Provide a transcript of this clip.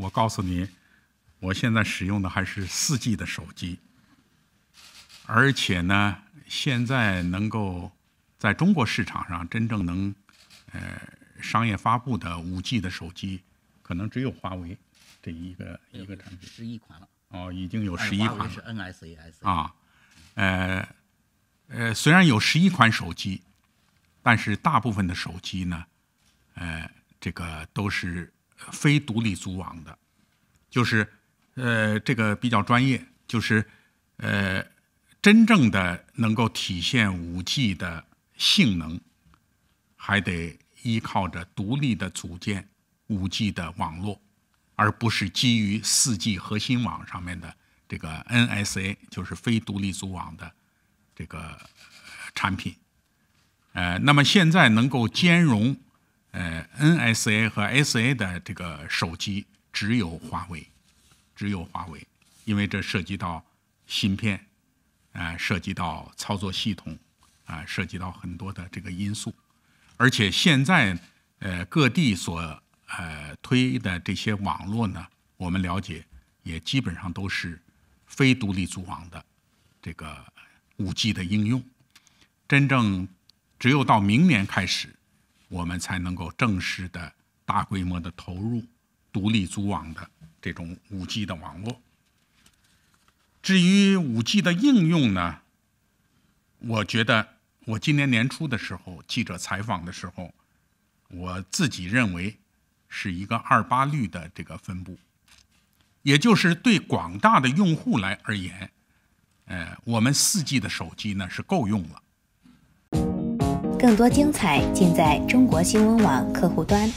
我告诉你，我现在使用的还是四 G 的手机，而且呢，现在能够在中国市场上真正能，呃，商业发布的五 G 的手机，可能只有华为这一个一个产品，十一款了。哦，已经有十一款了。是 NSA 啊，呃，呃，虽然有十一款手机，但是大部分的手机呢，呃，这个都是。非独立组网的，就是，呃，这个比较专业，就是，呃，真正的能够体现五 G 的性能，还得依靠着独立的组件五 G 的网络，而不是基于四 G 核心网上面的这个 NSA，就是非独立组网的这个产品，呃，那么现在能够兼容。呃，NSA 和 SA 的这个手机只有华为，只有华为，因为这涉及到芯片，啊，涉及到操作系统，啊，涉及到很多的这个因素，而且现在，呃，各地所呃推的这些网络呢，我们了解也基本上都是非独立组网的这个 5G 的应用，真正只有到明年开始。我们才能够正式的大规模的投入独立组网的这种五 G 的网络。至于五 G 的应用呢，我觉得我今年年初的时候记者采访的时候，我自己认为是一个二八率的这个分布，也就是对广大的用户来而言，呃，我们四 G 的手机呢是够用了。更多精彩尽在中国新闻网客户端。